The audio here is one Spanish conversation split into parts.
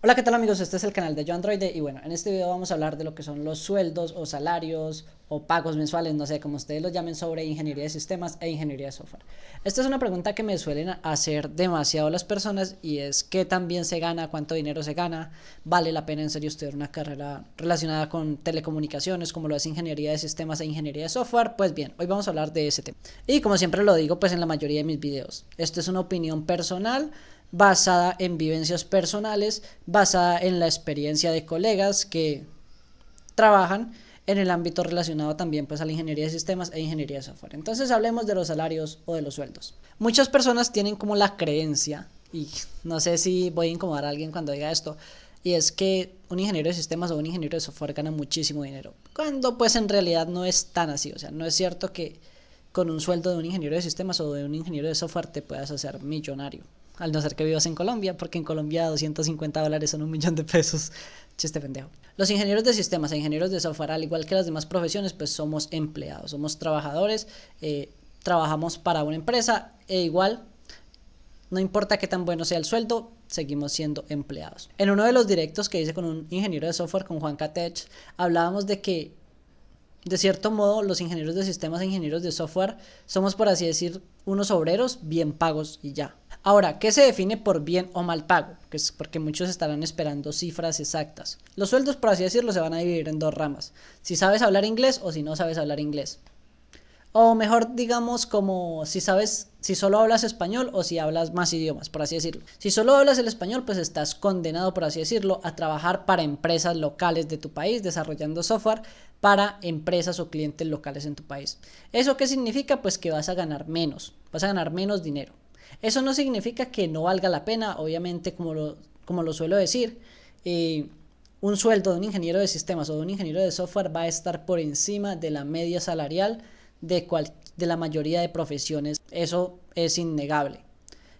Hola, ¿qué tal amigos? Este es el canal de Yo Android y bueno, en este video vamos a hablar de lo que son los sueldos o salarios o pagos mensuales, no sé, como ustedes lo llamen, sobre ingeniería de sistemas e ingeniería de software. Esta es una pregunta que me suelen hacer demasiado las personas y es qué tan bien se gana, cuánto dinero se gana, vale la pena en serio estudiar una carrera relacionada con telecomunicaciones como lo es ingeniería de sistemas e ingeniería de software. Pues bien, hoy vamos a hablar de ese tema. Y como siempre lo digo, pues en la mayoría de mis videos, esto es una opinión personal basada en vivencias personales, basada en la experiencia de colegas que trabajan en el ámbito relacionado también pues a la ingeniería de sistemas e ingeniería de software. Entonces hablemos de los salarios o de los sueldos. Muchas personas tienen como la creencia, y no sé si voy a incomodar a alguien cuando diga esto, y es que un ingeniero de sistemas o un ingeniero de software gana muchísimo dinero, cuando pues en realidad no es tan así, o sea, no es cierto que con un sueldo de un ingeniero de sistemas o de un ingeniero de software te puedas hacer millonario al no ser que vivas en Colombia, porque en Colombia 250 dólares son un millón de pesos. Chiste pendejo. Los ingenieros de sistemas e ingenieros de software, al igual que las demás profesiones, pues somos empleados, somos trabajadores, eh, trabajamos para una empresa e igual, no importa qué tan bueno sea el sueldo, seguimos siendo empleados. En uno de los directos que hice con un ingeniero de software, con Juan Catech, hablábamos de que, de cierto modo, los ingenieros de sistemas e ingenieros de software somos, por así decir, unos obreros bien pagos y ya. Ahora, ¿qué se define por bien o mal pago? porque muchos estarán esperando cifras exactas. Los sueldos, por así decirlo, se van a dividir en dos ramas. Si sabes hablar inglés o si no sabes hablar inglés. O mejor digamos como si sabes, si solo hablas español o si hablas más idiomas, por así decirlo. Si solo hablas el español, pues estás condenado, por así decirlo, a trabajar para empresas locales de tu país, desarrollando software para empresas o clientes locales en tu país. ¿Eso qué significa? Pues que vas a ganar menos, vas a ganar menos dinero. Eso no significa que no valga la pena, obviamente, como lo, suelo decir, eh, un sueldo de un ingeniero de sistemas o de un ingeniero de software va a estar por encima de la media salarial de, la mayoría de profesiones. Eso es innegable.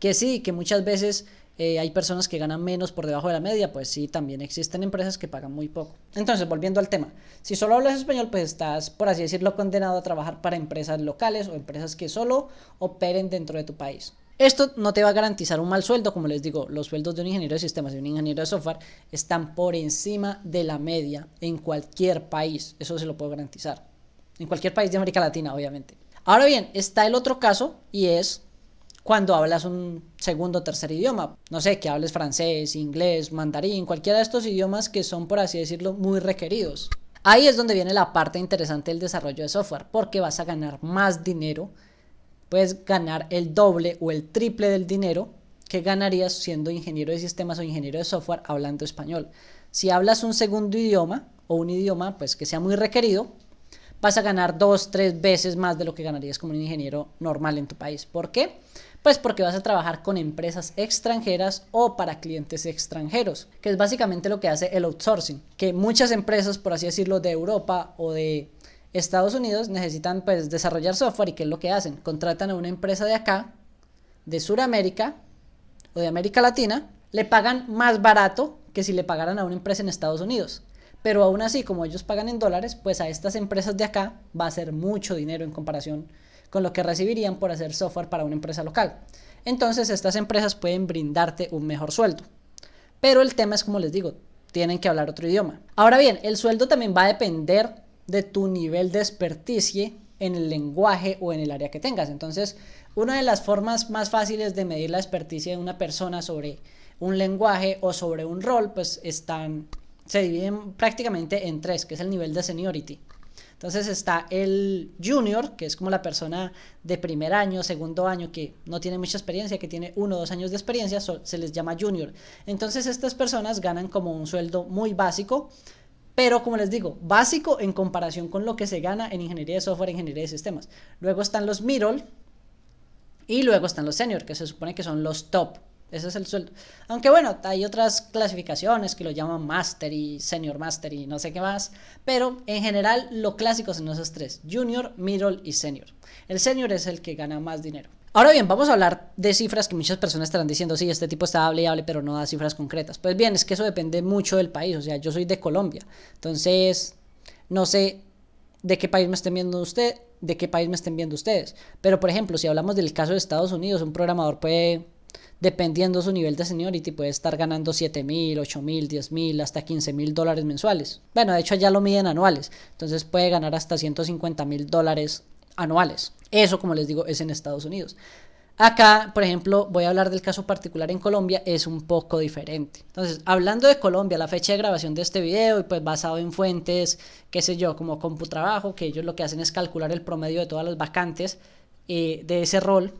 Que sí, que muchas veces eh, hay personas que ganan menos por debajo de la media, pues sí, también existen empresas que pagan muy poco. Entonces, volviendo al tema, si solo hablas español, pues estás, por así decirlo, condenado a trabajar para empresas locales o empresas que solo operen dentro de tu país. Esto no te va a garantizar un mal sueldo, como les digo, los sueldos de un ingeniero de sistemas y un ingeniero de software están por encima de la media en cualquier país, eso se lo puedo garantizar. En cualquier país de América Latina, obviamente. Ahora bien, está el otro caso y es cuando hablas un segundo o tercer idioma. No sé, que hables francés, inglés, mandarín, cualquiera de estos idiomas que son, por así decirlo, muy requeridos. Ahí es donde viene la parte interesante del desarrollo de software, porque vas a ganar más dinero puedes ganar el doble o el triple del dinero que ganarías siendo ingeniero de sistemas o ingeniero de software hablando español. Si hablas un segundo idioma o un idioma pues que sea muy requerido, vas a ganar dos, tres veces más de lo que ganarías como un ingeniero normal en tu país. ¿Por qué? Pues porque vas a trabajar con empresas extranjeras o para clientes extranjeros, que es básicamente lo que hace el outsourcing, que muchas empresas, por así decirlo, de Europa o de Estados Unidos necesitan pues desarrollar software y qué es lo que hacen. Contratan a una empresa de acá, de Sudamérica o de América Latina, le pagan más barato que si le pagaran a una empresa en Estados Unidos. Pero aún así, como ellos pagan en dólares, pues a estas empresas de acá va a ser mucho dinero en comparación con lo que recibirían por hacer software para una empresa local. Entonces estas empresas pueden brindarte un mejor sueldo. Pero el tema es, como les digo, tienen que hablar otro idioma. Ahora bien, el sueldo también va a depender de tu nivel de experticia en el lenguaje o en el área que tengas. Entonces, una de las formas más fáciles de medir la experticia de una persona sobre un lenguaje o sobre un rol, pues están, se dividen prácticamente en tres, que es el nivel de seniority. Entonces está el junior, que es como la persona de primer año, segundo año, que no tiene mucha experiencia, que tiene uno o dos años de experiencia, se les llama junior. Entonces estas personas ganan como un sueldo muy básico, pero como les digo, básico en comparación con lo que se gana en ingeniería de software, ingeniería de sistemas. Luego están los middle y luego están los senior, que se supone que son los top. Ese es el sueldo. Aunque bueno, hay otras clasificaciones que lo llaman master y senior master y no sé qué más. Pero en general lo clásico son esos tres, junior, middle y senior. El senior es el que gana más dinero. Ahora bien, vamos a hablar de cifras que muchas personas estarán diciendo, sí, este tipo está hable y hable, pero no da cifras concretas. Pues bien, es que eso depende mucho del país, o sea, yo soy de Colombia, entonces no sé de qué país me estén viendo usted, de qué país me estén viendo ustedes. Pero por ejemplo, si hablamos del caso de Estados Unidos, un programador puede dependiendo su nivel de seniority, puede estar ganando 7 mil, 8 mil, 10 mil, hasta 15 mil dólares mensuales. Bueno, de hecho allá lo miden anuales, entonces puede ganar hasta 150 mil dólares anuales. Eso, como les digo, es en Estados Unidos. Acá, por ejemplo, voy a hablar del caso particular en Colombia, es un poco diferente. Entonces, hablando de Colombia, la fecha de grabación de este video, y pues basado en fuentes, qué sé yo, como CompuTrabajo, que ellos lo que hacen es calcular el promedio de todas las vacantes eh, de ese rol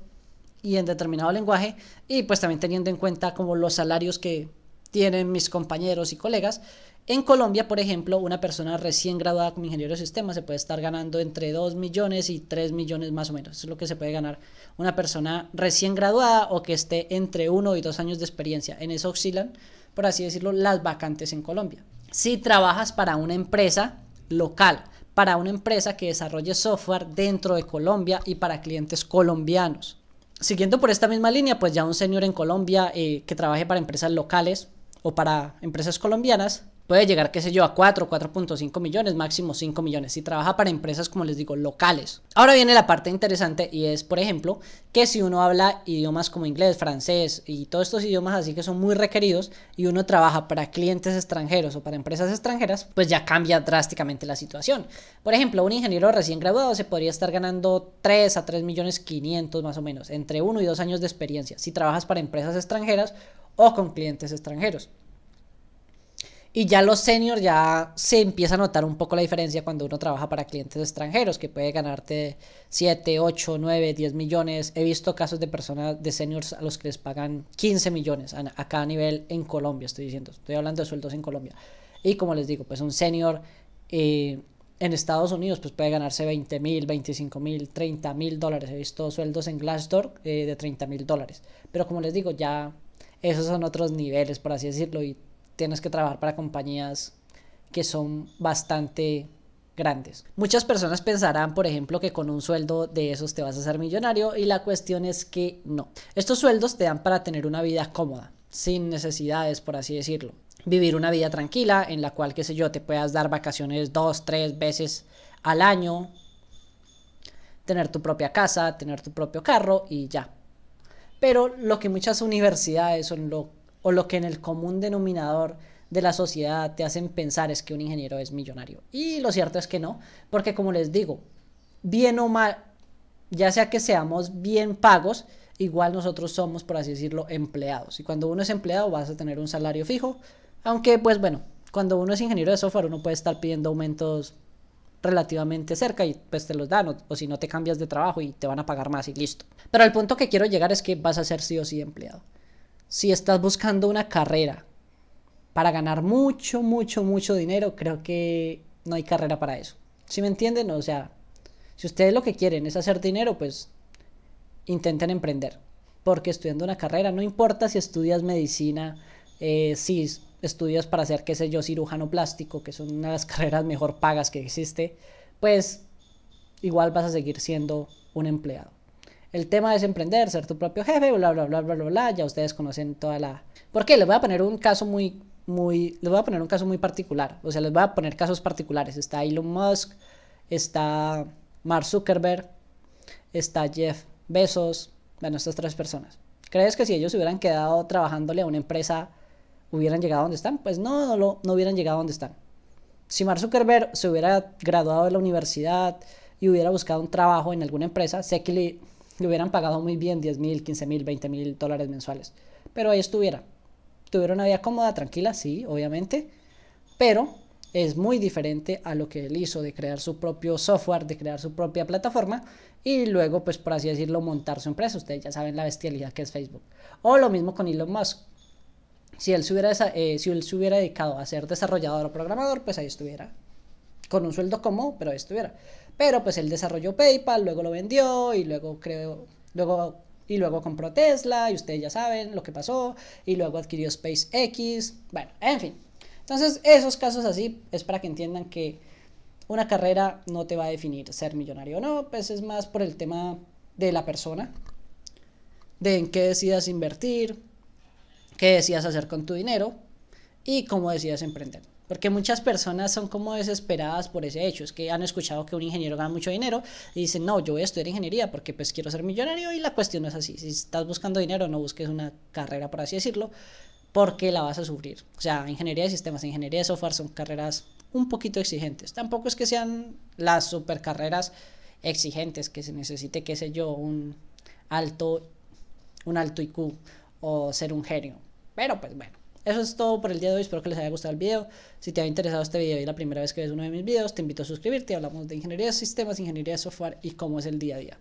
y en determinado lenguaje, y pues también teniendo en cuenta como los salarios que tienen mis compañeros y colegas. En Colombia, por ejemplo, una persona recién graduada como ingeniero de sistemas se puede estar ganando entre 2 millones y 3 millones más o menos. es lo que se puede ganar una persona recién graduada o que esté entre 1 y 2 años de experiencia. En eso oscilan, por así decirlo, las vacantes en Colombia. Si trabajas para una empresa local, para una empresa que desarrolle software dentro de Colombia y para clientes colombianos. Siguiendo por esta misma línea, pues ya un señor en Colombia eh, que trabaje para empresas locales o para empresas colombianas puede llegar, qué sé yo, a 4, 4.5 millones, máximo 5 millones, si trabaja para empresas, como les digo, locales. Ahora viene la parte interesante y es, por ejemplo, que si uno habla idiomas como inglés, francés y todos estos idiomas así que son muy requeridos y uno trabaja para clientes extranjeros o para empresas extranjeras, pues ya cambia drásticamente la situación. Por ejemplo, un ingeniero recién graduado se podría estar ganando 3 a 3 millones 500 más o menos, entre 1 y 2 años de experiencia, si trabajas para empresas extranjeras o con clientes extranjeros. Y ya los seniors ya se empieza a notar un poco la diferencia cuando uno trabaja para clientes extranjeros, que puede ganarte 7, 8, 9, 10 millones. He visto casos de personas de seniors a los que les pagan 15 millones a, a cada nivel en Colombia, estoy diciendo. Estoy hablando de sueldos en Colombia. Y como les digo, pues un senior eh, en Estados Unidos pues puede ganarse 20 mil, 25 mil, 30 mil dólares. He visto sueldos en Glassdoor eh, de 30 mil dólares. Pero como les digo, ya esos son otros niveles, por así decirlo, y tienes que trabajar para compañías que son bastante grandes. Muchas personas pensarán, por ejemplo, que con un sueldo de esos te vas a ser millonario y la cuestión es que no. Estos sueldos te dan para tener una vida cómoda, sin necesidades, por así decirlo. Vivir una vida tranquila en la cual, qué sé yo, te puedas dar vacaciones dos, tres veces al año, tener tu propia casa, tener tu propio carro y ya. Pero lo que muchas universidades son lo o lo que en el común denominador de la sociedad te hacen pensar es que un ingeniero es millonario. Y lo cierto es que no, porque como les digo, bien o mal, ya sea que seamos bien pagos, igual nosotros somos, por así decirlo, empleados. Y cuando uno es empleado vas a tener un salario fijo, aunque pues bueno, cuando uno es ingeniero de software uno puede estar pidiendo aumentos relativamente cerca y pues te los dan o, si no te cambias de trabajo y te van a pagar más y listo. Pero el punto que quiero llegar es que vas a ser sí o sí empleado si estás buscando una carrera para ganar mucho, mucho, mucho dinero, creo que no hay carrera para eso. ¿Sí me entienden? O sea, si ustedes lo que quieren es hacer dinero, pues intenten emprender. Porque estudiando una carrera, no importa si estudias medicina, eh, si estudias para hacer, qué sé yo, cirujano plástico, que son una de las carreras mejor pagas que existe, pues igual vas a seguir siendo un empleado. El tema es emprender, ser tu propio jefe, bla, bla, bla, bla, bla, bla. Ya ustedes conocen toda la... ¿Por qué? Les voy a poner un caso muy, muy... Les voy a poner un caso muy particular. O sea, les voy a poner casos particulares. Está Elon Musk, está Mark Zuckerberg, está Jeff Bezos. Bueno, estas tres personas. ¿Crees que si ellos hubieran quedado trabajándole a una empresa, hubieran llegado a donde están? Pues no, no, no hubieran llegado a donde están. Si Mark Zuckerberg se hubiera graduado de la universidad y hubiera buscado un trabajo en alguna empresa, sé que le le hubieran pagado muy bien 10 mil, 15 mil, 20 mil dólares mensuales. Pero ahí estuviera. Tuviera una vida cómoda, tranquila, sí, obviamente. Pero es muy diferente a lo que él hizo de crear su propio software, de crear su propia plataforma y luego, pues por así decirlo, montar su empresa. Ustedes ya saben la bestialidad que es Facebook. O lo mismo con Elon Musk. Si él se hubiera, eh, si él se hubiera dedicado a ser desarrollador o programador, pues ahí estuviera. Con un sueldo cómodo, pero ahí estuviera. Pero pues él desarrolló PayPal, luego lo vendió y luego creo, luego y luego compró Tesla y ustedes ya saben lo que pasó y luego adquirió SpaceX, bueno, en fin. Entonces, esos casos así es para que entiendan que una carrera no te va a definir ser millonario o no, pues es más por el tema de la persona, de en qué decidas invertir, qué decidas hacer con tu dinero y cómo decidas emprender. Porque muchas personas son como desesperadas por ese hecho. Es que han escuchado que un ingeniero gana mucho dinero y dicen, no, yo voy a estudiar ingeniería porque pues quiero ser millonario y la cuestión no es así. Si estás buscando dinero, no busques una carrera, por así decirlo, porque la vas a sufrir. O sea, ingeniería de sistemas, ingeniería de software son carreras un poquito exigentes. Tampoco es que sean las super carreras exigentes que se necesite, qué sé yo, un alto, un alto IQ o ser un genio. Pero pues bueno, eso es todo por el día de hoy, espero que les haya gustado el video. Si te ha interesado este video y la primera vez que ves uno de mis videos, te invito a suscribirte. Hablamos de ingeniería de sistemas, ingeniería de software y cómo es el día a día.